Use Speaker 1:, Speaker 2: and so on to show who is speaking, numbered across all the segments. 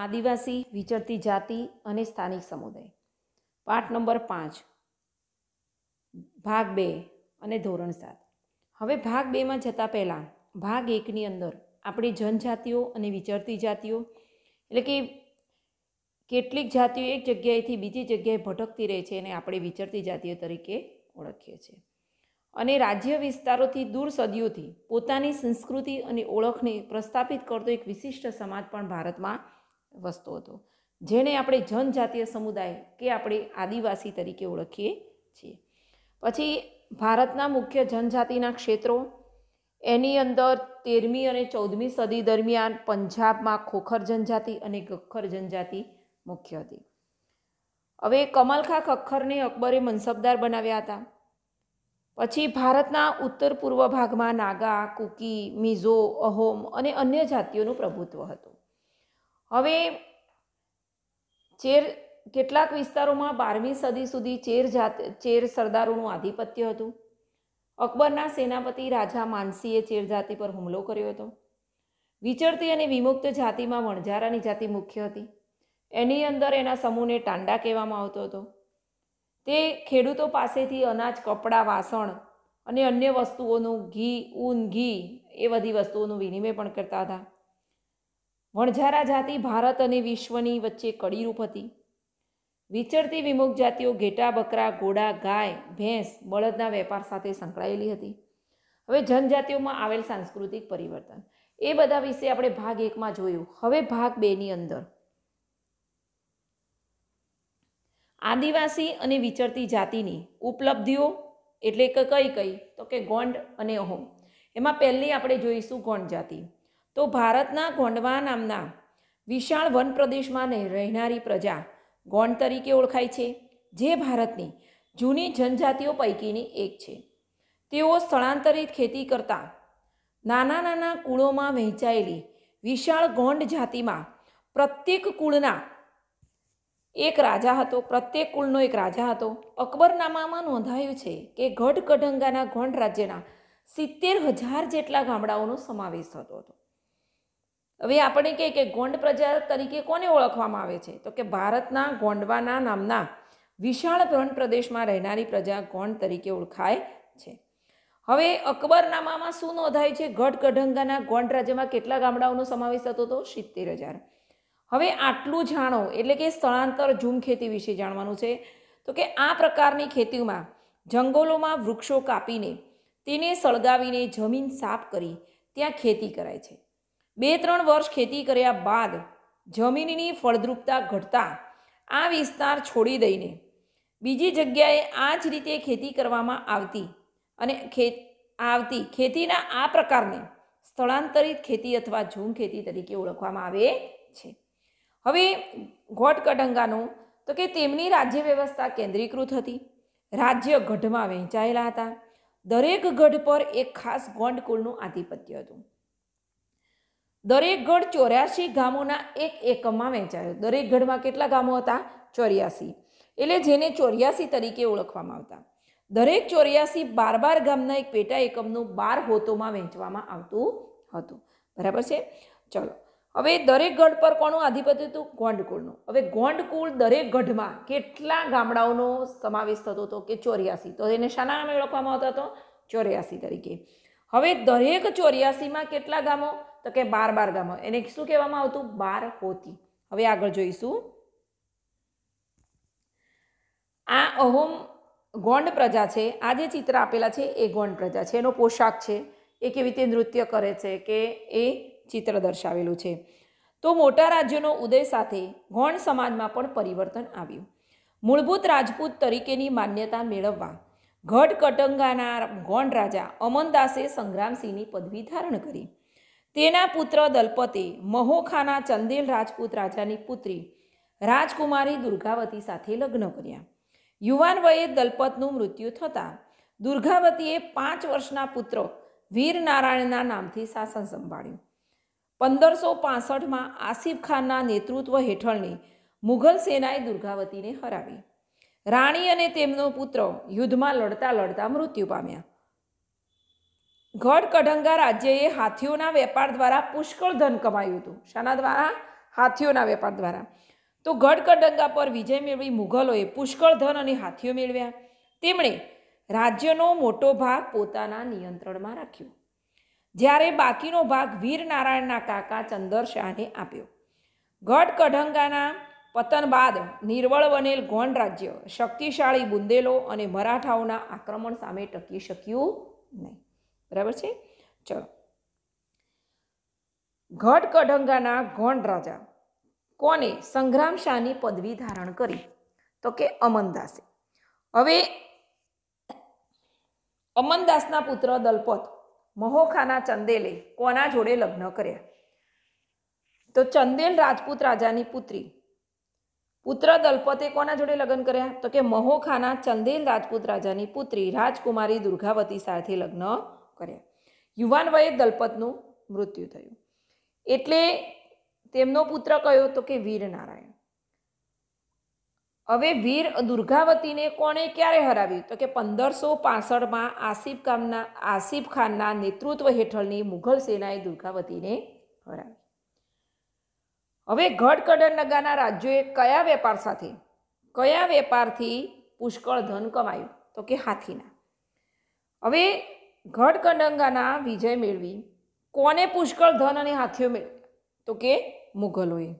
Speaker 1: આદિવાસી વિચરતી જાતિ અને સ્થાનિક સમુદાય પાઠ નંબર પાંચ ભાગ બે અને ધોરણ સાત હવે ભાગ બેમાં જતાં પહેલાં ભાગ એકની અંદર આપણે જનજાતિઓ અને વિચરતી જાતિઓ એટલે કે કેટલીક જાતિઓ એક જગ્યાએથી બીજી જગ્યાએ ભટકતી રહે છે અને આપણે વિચરતી જાતિઓ તરીકે ઓળખીએ છીએ અને રાજ્ય વિસ્તારોથી દૂર સદીઓથી પોતાની સંસ્કૃતિ અને ઓળખને પ્રસ્થાપિત કરતો એક વિશિષ્ટ સમાજ પણ ભારતમાં વસતો હતો જેને આપણે જનજાતીય સમુદાય કે આપણે આદિવાસી તરીકે ઓળખીએ છીએ પછી ભારતના મુખ્ય જનજાતિના ક્ષેત્રો એની અંદર તેરમી અને ચૌદમી સદી દરમિયાન પંજાબમાં ખોખર જનજાતિ અને ગખ્ખર જનજાતિ મુખ્ય હતી હવે કમલખા ખખ્ખરને અકબરે મનસબદાર બનાવ્યા હતા પછી ભારતના ઉત્તર પૂર્વ ભાગમાં નાગા કુકી મિઝો અહોમ અને અન્ય જાતિઓનું પ્રભુત્વ હતું હવે ચેર કેટલાક વિસ્તારોમાં બારમી સદી સુધી ચેર જાત ચેર સરદારોનું આધિપત્ય હતું અકબરના સેનાપતિ રાજા માનસીએ ચેર જાતિ પર હુમલો કર્યો હતો વિચરતી અને વિમુક્ત જાતિમાં વણઝારાની જાતિ મુખ્ય હતી એની અંદર એના સમૂહને ટાંડા કહેવામાં આવતો હતો તે ખેડૂતો પાસેથી અનાજ કપડાં વાસણ અને અન્ય વસ્તુઓનું ઘી ઊન ઘી એ બધી વસ્તુઓનું વિનિમય પણ કરતા હતા વણઝારા જાતિ ભારત અને વિશ્વની વચ્ચે કડીરૂપ હતી વિચરતી વિમુખ જાતિઓ ઘેટા બકરા ઘોડા ગાય ભેંસ બળદના વેપાર સાથે સંકળાયેલી હતી હવે જનજાતિઓમાં આવેલ સાંસ્કૃતિક પરિવર્તન એ બધા વિશે આપણે ભાગ એકમાં જોયું હવે ભાગ બેની અંદર આદિવાસી અને વિચરતી જાતિની ઉપલબ્ધિઓ એટલે કે કઈ કઈ તો કે ગોંડ અને અહોમ એમાં પહેલી આપણે જોઈશું ગોંડ જાતિ તો ભારતના ગોંડવા નામના વિશાળ વન પ્રદેશમાં રહેનારી પ્રજા ગોંડ તરીકે ઓળખાય છે જે ભારતની જૂની જનજાતિઓ પૈકીની એક છે તેઓ સ્થળાંતરિત ખેતી કરતા નાના નાના કુળોમાં વહેંચાયેલી વિશાળ ગોંડ જાતિમાં પ્રત્યેક કુળના એક રાજા હતો પ્રત્યેક કુળનો એક રાજા હતો અકબરનામામાં નોંધાયું છે કે ગઢ કઢંગાના ગોંડ રાજ્યના સિત્તેર હજાર જેટલા ગામડાઓનો સમાવેશ થતો હતો હવે આપણે કહે કે ગોંડ પ્રજા તરીકે કોને ઓળખવામાં આવે છે તો કે ભારતના ગોંડવાના નામના વિશાળ ભ્રણ પ્રદેશમાં રહેનારી પ્રજા ગોંડ તરીકે ઓળખાય છે હવે અકબરનામામાં શું નોંધાય છે ગઢ ગઢંગાના ગોંડ રાજ્યમાં કેટલા ગામડાઓનો સમાવેશ થતો હતો સિત્તેર હજાર હવે આટલું જાણો એટલે કે સ્થળાંતર ઝૂમ ખેતી વિશે જાણવાનું છે તો કે આ પ્રકારની ખેતીમાં જંગલોમાં વૃક્ષો કાપીને તેને સળગાવીને જમીન સાફ કરી ત્યાં ખેતી કરાય છે બે ત્રણ વર્ષ ખેતી કર્યા બાદ જમીનની ફળદ્રુપતા ઘટતા આ વિસ્તાર છોડી દઈને બીજી જગ્યાએ આ જ રીતે ખેતી કરવામાં આવતી અને ખેત આવતી ખેતીના આ પ્રકારને સ્થળાંતરિત ખેતી અથવા ઝૂમ ખેતી તરીકે ઓળખવામાં આવે છે હવે ઘોટ કટંગાનું તો કે તેમની રાજ્ય વ્યવસ્થા કેન્દ્રીકૃત હતી રાજ્ય ગઢમાં વહેંચાયેલા હતા દરેક ગઢ પર એક ખાસ ગોંડ કુળનું આધિપત્ય હતું દરેક ગઢ ચોર્યાસી ગામોના એક એકમમાં વહેંચાયો દરેક ગઢમાં કેટલા ગામો હતા ચોર્યાસી એટલે જેને ચોર્યાસી તરીકે ઓળખવામાં આવતા દરેક ચોર્યાસી બાર બાર ગામના એક પેટા એકમનું બાર હોતોમાં વહેંચવામાં આવતું હતું બરાબર છે ચલો હવે દરેક ગઢ પર કોનું આધિપત્ય હતું ગોંડકુળનું હવે ગોંડકુળ દરેક ગઢમાં કેટલા ગામડાઓનો સમાવેશ થતો હતો કે ચોર્યાસી તો એને શાના નામે ઓળખવામાં આવતો હતો ચોર્યાસી તરીકે હવે દરેક ચોર્યાસીમાં કેટલા ગામો તો કે બાર બાર ગામ એને શું કહેવામાં આવતું બાર હોતી હવે આગળ જોઈશું આ અહોમ ગોંડ પ્રજા છે આ જે ચિત્ર આપેલા છે એ ગોંડ પ્રજા છે એનો પોશાક છે એ કેવી રીતે નૃત્ય કરે છે કે એ ચિત્ર દર્શાવેલું છે તો મોટા રાજ્યોનો ઉદય સાથે ગોંડ સમાજમાં પણ પરિવર્તન આવ્યું મૂળભૂત રાજપૂત તરીકેની માન્યતા મેળવવા ગઢ કટંગાના ગોંડ રાજા અમનદાસે સંગ્રામસિંહની પદવી ધારણ કરી તેના પુત્ર દલપતે મહોખાના ચંદેલ રાજપૂત રાજાની પુત્રી રાજકુમારી દુર્ગાવતી સાથે લગ્ન કર્યા યુવાન વયે દલપતનું મૃત્યુ થતાં દુર્ગાવતીએ પાંચ વર્ષના પુત્ર વીરનારાયણના નામથી શાસન સંભાળ્યું પંદરસો પાસઠમાં આસિફ ખાનના નેતૃત્વ હેઠળની મુઘલ સેનાએ દુર્ગાવતીને હરાવી રાણી અને તેમનો પુત્ર યુદ્ધમાં લડતા લડતા મૃત્યુ પામ્યા કઢંગા રાજ્યએ હાથીઓના વેપાર દ્વારા પુષ્કળ ધન કમાયું હતું શાના દ્વારા હાથીઓના વેપાર દ્વારા તો કઢંગા પર વિજય મેળવી મુઘલોએ પુષ્કળ ધન અને હાથીઓ મેળવ્યા તેમણે રાજ્યનો મોટો ભાગ પોતાના નિયંત્રણમાં રાખ્યો જ્યારે બાકીનો ભાગ વીરનારાયણના કાકા ચંદર શાહને આપ્યો કઢંગાના પતન બાદ નિર્વળ બનેલ ગોંડ રાજ્ય શક્તિશાળી બુંદેલો અને મરાઠાઓના આક્રમણ સામે ટકી શક્યું નહીં બરાબર છે ચલો ઘટ કઢંગાના ગોંડ રાજા કોને સંગ્રામ શાહની પદવી ધારણ કરી તો કે અમનદાસે હવે અમનદાસના પુત્ર દલપત મહોખાના ચંદેલે કોના જોડે લગ્ન કર્યા તો ચંદેલ રાજપૂત રાજાની પુત્રી પુત્ર દલપતે કોના જોડે લગ્ન કર્યા તો કે મહોખાના ચંદેલ રાજપૂત રાજાની પુત્રી રાજકુમારી દુર્ગાવતી સાથે લગ્ન કર્યા યુવાન વયે દલપતનું મૃત્યુ થયું એટલે તેમનો પુત્ર કયો તો કે વીરનારાયણ હવે વીર દુર્ગાવતીને કોણે ક્યારે હરાવ્યું તો કે પંદરસો પાસઠમાં આસિફ ખાનના આસિફ ખાનના નેતૃત્વ હેઠળની મુઘલ સેનાએ દુર્ગાવતીને હરાવી હવે ગઢકડર નગાના રાજ્યોએ કયા વેપાર સાથે કયા વેપારથી પુષ્કળ ધન કમાયું તો કે હાથીના હવે ગઢકનંગાના વિજય મેળવી કોને પુષ્કળ ધન અને હાથીઓ મેળવ્યા તો કે મુઘલોએ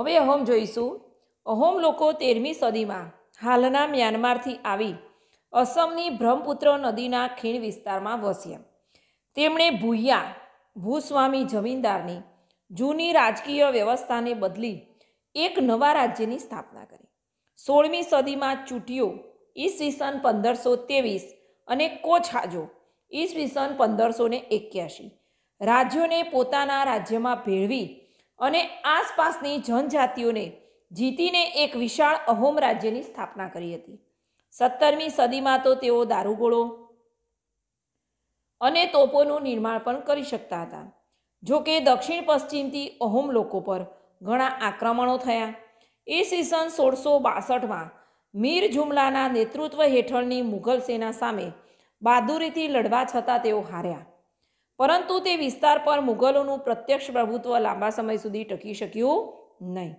Speaker 1: હવે અહોમ જોઈશું અહોમ લોકો તેરમી સદીમાં હાલના મ્યાનમારથી આવી અસમની બ્રહ્મપુત્ર નદીના ખીણ વિસ્તારમાં વસ્યા તેમણે ભૂયા ભૂસ્વામી જમીનદારની જૂની રાજકીય વ્યવસ્થાને બદલી એક નવા રાજ્યની સ્થાપના કરી સોળમી સદીમાં ચૂંટીઓ ઈસવીસન પંદરસો ત્રેવીસ અને કોછાજો ઈસવીસન પંદરસો ને એક્યાસી રાજ્યોને પોતાના રાજ્યમાં ભેળવી અને આસપાસની જનજાતિઓને જીતીને એક વિશાળ અહોમ રાજ્યની સ્થાપના કરી હતી સત્તરમી સદીમાં તો તેઓ દારૂગોળો અને તોપોનું નિર્માણ પણ કરી શકતા હતા જો કે દક્ષિણ પશ્ચિમથી અહોમ લોકો પર ઘણા આક્રમણો થયા ઈસવીસન સોળસો બાસઠમાં મીર જુમલાના નેતૃત્વ હેઠળની મુઘલ સેના સામે બહાદુરીથી લડવા છતાં તેઓ હાર્યા પરંતુ તે વિસ્તાર પર મુઘલોનું પ્રત્યક્ષ પ્રભુત્વ લાંબા સમય સુધી ટકી શક્યું નહીં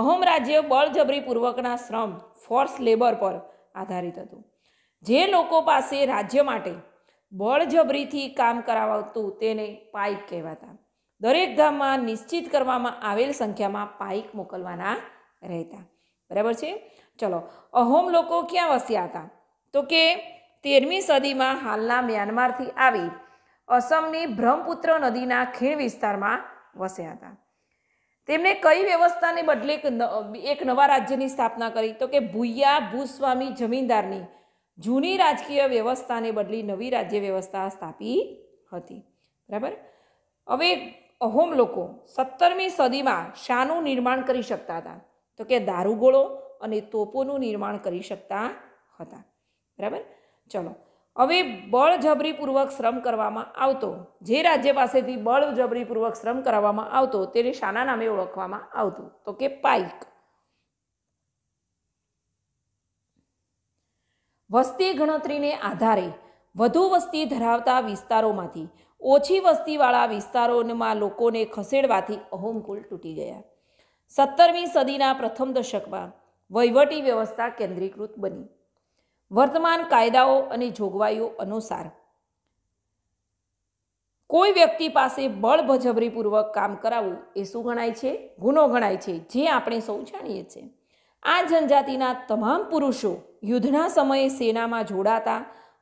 Speaker 1: અહોમ રાજ્ય બળજબરી પૂર્વકના શ્રમ ફોર્સ લેબર પર આધારિત હતું જે લોકો પાસે રાજ્ય માટે બળજબરીથી કામ કરાવતું તેને પાઇક કહેવાતા દરેક ધામમાં નિશ્ચિત કરવામાં આવેલ સંખ્યામાં પાઇક મોકલવાના રહેતા બરાબર છે ચલો અહોમ લોકો ક્યાં વસ્યા હતા તો કે તેરમી સદીમાં હાલના મ્યાનમારથી આવી અસમની બ્રહ્મપુત્ર નદીના ખીણ વિસ્તારમાં વસ્યા હતા તેમણે કઈ વ્યવસ્થાને બદલે એક નવા રાજ્યની સ્થાપના કરી તો કે ભૂયા ભૂસ્વામી જમીનદારની જૂની રાજકીય વ્યવસ્થાને બદલી નવી રાજ્ય વ્યવસ્થા સ્થાપી હતી બરાબર હવે અહોમ લોકો સત્તરમી સદીમાં શાનું નિર્માણ કરી શકતા હતા તો કે દારૂગોળો અને તોપોનું નિર્માણ કરી શકતા હતા બરાબર ચલો હવે બળજબરીપૂર્વક શ્રમ કરવામાં આવતો જે રાજ્ય પાસેથી બળજબરીપૂર્વક શ્રમ કરાવવામાં આવતો તેને શાના નામે ઓળખવામાં આવતું તો કે પાઇક વસ્તી ગણતરીને આધારે વધુ વસ્તી ધરાવતા વિસ્તારોમાંથી ઓછી વસ્તીવાળા વિસ્તારોમાં લોકોને ખસેડવાથી અહોમકુલ તૂટી ગયા સત્તરમી સદીના પ્રથમ દશકમાં વહીવટી વ્યવસ્થા કેન્દ્રીકૃત બની વર્તમાન કાયદાઓ અને જોગવાઈઓ અનુસાર કોઈ વ્યક્તિ પાસે બળભજબરીપૂર્વક કામ કરાવવું એ શું ગણાય છે ગુનો ગણાય છે જે આપણે સૌ જાણીએ છીએ આ જનજાતિના તમામ પુરુષો યુદ્ધના સમયે સેનામાં જોડાતા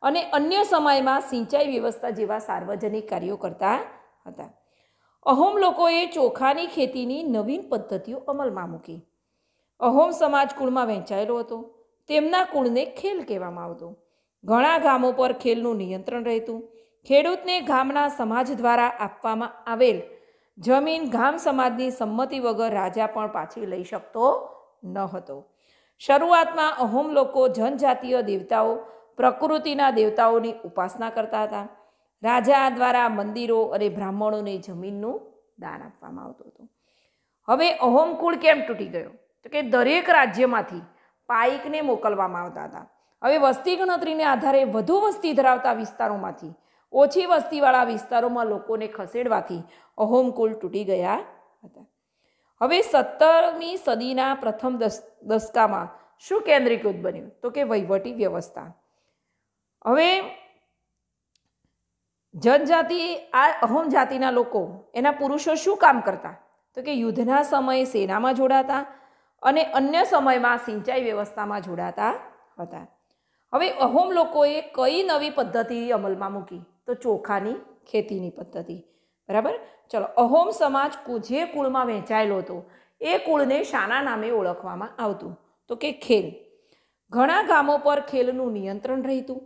Speaker 1: અને અન્ય સમયમાં સિંચાઈ વ્યવસ્થા જેવા સાર્વજનિક કાર્યો કરતા હતા અહોમ લોકોએ ચોખાની ખેતીની નવીન પદ્ધતિઓ અમલમાં મૂકી અહોમ સમાજ કુળમાં વહેંચાયેલો હતો તેમના કુળને ખેલ કહેવામાં આવતું ઘણા ગામો પર ખેલનું નિયંત્રણ રહેતું ખેડૂતને ગામના સમાજ દ્વારા આપવામાં આવેલ જમીન ગામ સમાજની સંમતિ વગર રાજા પણ પાછી લઈ શકતો ન હતો શરૂઆતમાં અહોમ લોકો જનજાતીય દેવતાઓ પ્રકૃતિના દેવતાઓની ઉપાસના કરતા હતા રાજા દ્વારા મંદિરો અને બ્રાહ્મણોને જમીનનું દાન આપવામાં આવતું હતું હવે અહોમ કુળ કેમ તૂટી ગયો તો કે દરેક રાજ્યમાંથી પાઇકને મોકલવામાં આવતા હતા હવે વસ્તી ગણતરીને આધારે વધુ વસ્તી ધરાવતા વિસ્તારોમાંથી ઓછી વસ્તીવાળા વિસ્તારોમાં લોકોને ખસેડવાથી અહોમ કુલ તૂટી ગયા હતા હવે સત્તરમી સદીના પ્રથમ દસકામાં શું કેન્દ્રીકૃત બન્યું તો કે વહીવટી વ્યવસ્થા હવે જનજાતિ આ અહોમ જાતિના લોકો એના પુરુષો શું કામ કરતા તો કે યુદ્ધના સમયે સેનામાં જોડાતા અને અન્ય સમયમાં સિંચાઈ વ્યવસ્થામાં જોડાતા હતા હવે અહોમ લોકોએ કઈ નવી પદ્ધતિ અમલમાં મૂકી તો ચોખાની ખેતીની પદ્ધતિ બરાબર ચલો અહોમ સમાજ જે કુળમાં વહેંચાયેલો હતો એ કુળને શાના નામે ઓળખવામાં આવતું તો કે ખેલ ઘણા ગામો પર ખેલનું નિયંત્રણ રહેતું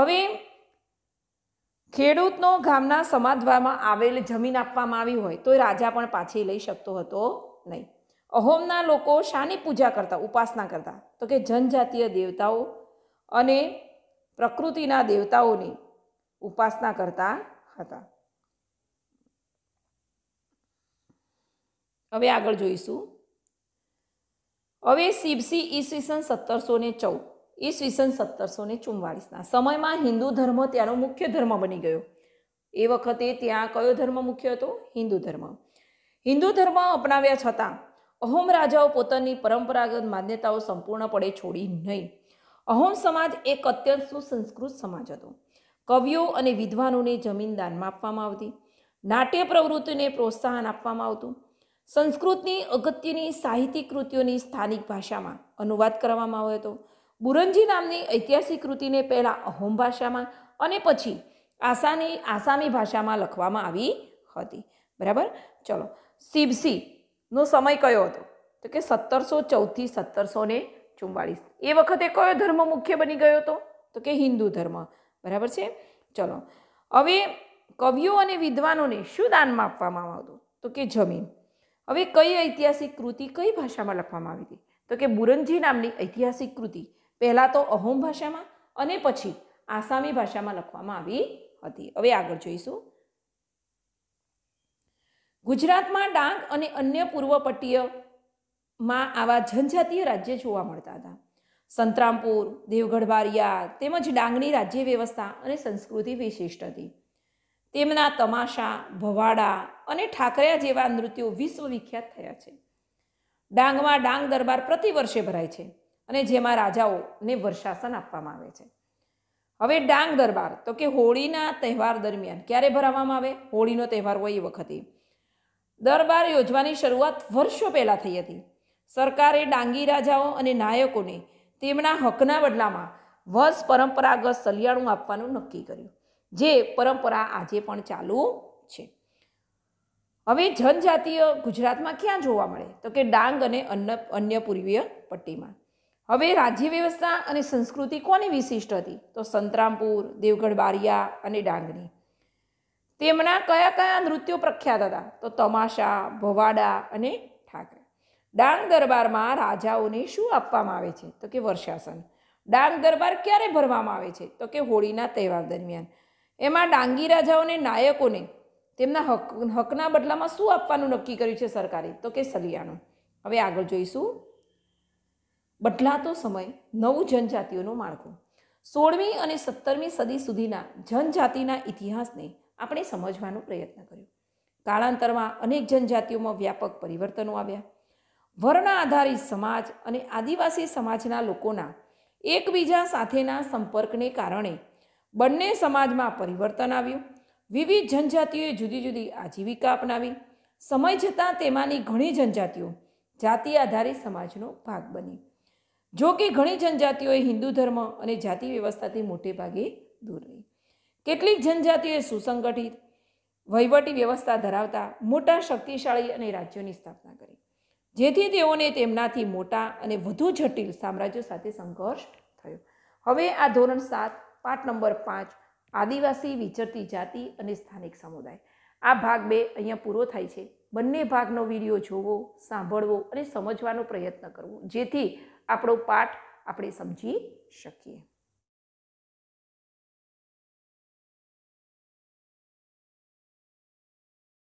Speaker 1: હવે ખેડૂતનો ગામના સમાધવામાં આવેલ જમીન આપવામાં આવી હોય તો એ રાજા પણ પાછી લઈ શકતો હતો નહીં અહોમના લોકો શાની પૂજા કરતા ઉપાસના કરતા તો કે જનજાતીય દેવતાઓ અને પ્રકૃતિના દેવતાઓની ઉપાસના કરતા હતા હવે આગળ જોઈશું હવે શિવસી ઈસવીસન સત્તરસો ને ચૌદ ઈસવીસન સત્તરસો ને ચુમ્માળીસના સમયમાં હિન્દુ ધર્મ ત્યાંનો મુખ્ય ધર્મ બની ગયો એ વખતે ત્યાં કયો ધર્મ મુખ્ય હતો હિન્દુ ધર્મ હિન્દુ ધર્મ અપનાવ્યા છતાં અહોમ રાજાઓ પોતાની પરંપરાગત માન્યતાઓ સંપૂર્ણપણે છોડી નહીં અહોમ સમાજ એક અત્યંત સુસંસ્કૃત સમાજ હતો કવિઓ અને વિદ્વાનોને જમીન દાનમાં આપવામાં આવતી નાટ્ય પ્રવૃત્તિને પ્રોત્સાહન આપવામાં આવતું સંસ્કૃતની અગત્યની સાહિત્યિક કૃતિઓની સ્થાનિક ભાષામાં અનુવાદ કરવામાં આવ્યો હતો બુરંજી નામની ઐતિહાસિક કૃતિને પહેલાં અહોમ ભાષામાં અને પછી આસાની આસામી ભાષામાં લખવામાં આવી હતી બરાબર ચલો સિબસી નો સમય કયો હતો તો કે સત્તરસો ચૌદથી સત્તરસો ને ચુમ્માળીસ એ વખતે કયો ધર્મ મુખ્ય બની ગયો હતો તો કે હિન્દુ ધર્મ બરાબર છે ચલો હવે કવિઓ અને વિદ્વાનોને શું દાનમાં આપવામાં આવતું તો કે જમીન હવે કઈ ઐતિહાસિક કૃતિ કઈ ભાષામાં લખવામાં આવી હતી તો કે બુરંજી નામની ઐતિહાસિક કૃતિ પહેલાં તો અહોમ ભાષામાં અને પછી આસામી ભાષામાં લખવામાં આવી હતી હવે આગળ જોઈશું ગુજરાતમાં ડાંગ અને અન્ય પૂર્વ પટ્ટીયમાં આવા જનજાતીય રાજ્ય જોવા મળતા હતા સંતરામપુર દેવગઢ બારિયા તેમજ ડાંગની રાજ્ય વ્યવસ્થા અને સંસ્કૃતિ વિશિષ્ટ હતી તેમના તમાશા ભવાડા અને ઠાકરિયા જેવા નૃત્યો વિશ્વવિખ્યાત થયા છે ડાંગમાં ડાંગ દરબાર પ્રતિ વર્ષે ભરાય છે અને જેમાં રાજાઓને વર્ષાસન આપવામાં આવે છે હવે ડાંગ દરબાર તો કે હોળીના તહેવાર દરમિયાન ક્યારે ભરાવવામાં આવે હોળીનો તહેવાર હોય એ વખતે દરબાર યોજવાની શરૂઆત વર્ષો પહેલાં થઈ હતી સરકારે ડાંગી રાજાઓ અને નાયકોને તેમના હકના બદલામાં વસ પરંપરાગત સલિયાણું આપવાનું નક્કી કર્યું જે પરંપરા આજે પણ ચાલુ છે હવે જનજાતીય ગુજરાતમાં ક્યાં જોવા મળે તો કે ડાંગ અને અન્ય અન્ય પૂર્વીય પટ્ટીમાં હવે રાજ્ય વ્યવસ્થા અને સંસ્કૃતિ કોની વિશિષ્ટ હતી તો સંતરામપુર દેવગઢ બારિયા અને ડાંગની તેમના કયા કયા નૃત્યો પ્રખ્યાત હતા તો તમાશા ભવાડા અને ઠાકરે ડાંગ દરબારમાં રાજાઓને શું આપવામાં આવે છે તો કે વર્ષાસન ડાંગ દરબાર ક્યારે ભરવામાં આવે છે તો કે હોળીના તહેવાર દરમિયાન એમાં ડાંગી રાજાઓને નાયકોને તેમના હક હકના બદલામાં શું આપવાનું નક્કી કર્યું છે સરકારે તો કે સલિયાનું હવે આગળ જોઈશું બદલાતો સમય નવું જનજાતિઓનું માળખું સોળમી અને સત્તરમી સદી સુધીના જનજાતિના ઇતિહાસને આપણે સમજવાનો પ્રયત્ન કર્યો કાળાંતરમાં અનેક જનજાતિઓમાં વ્યાપક પરિવર્તનો આવ્યા વર્ણ આધારિત સમાજ અને આદિવાસી સમાજના લોકોના એકબીજા સાથેના સંપર્કને કારણે બંને સમાજમાં પરિવર્તન આવ્યું વિવિધ જનજાતિઓએ જુદી જુદી આજીવિકા અપનાવી સમય જતાં તેમાંની ઘણી જનજાતિઓ જાતિ આધારિત સમાજનો ભાગ બની જો કે ઘણી જનજાતિઓએ હિન્દુ ધર્મ અને જાતિ વ્યવસ્થાથી મોટે ભાગે દૂર રહી કેટલીક જનજાતિઓએ સુસંગઠિત વહીવટી વ્યવસ્થા ધરાવતા મોટા શક્તિશાળી અને રાજ્યોની સ્થાપના કરી જેથી તેઓને તેમનાથી મોટા અને વધુ જટિલ સામ્રાજ્યો સાથે સંઘર્ષ થયો હવે આ ધોરણ સાત પાઠ નંબર પાંચ આદિવાસી વિચરતી જાતિ અને સ્થાનિક સમુદાય આ ભાગ બે અહીંયા પૂરો થાય છે બંને ભાગનો વિડીયો જોવો સાંભળવો અને સમજવાનો પ્રયત્ન કરવો જેથી આપણો પાઠ આપણે સમજી શકીએ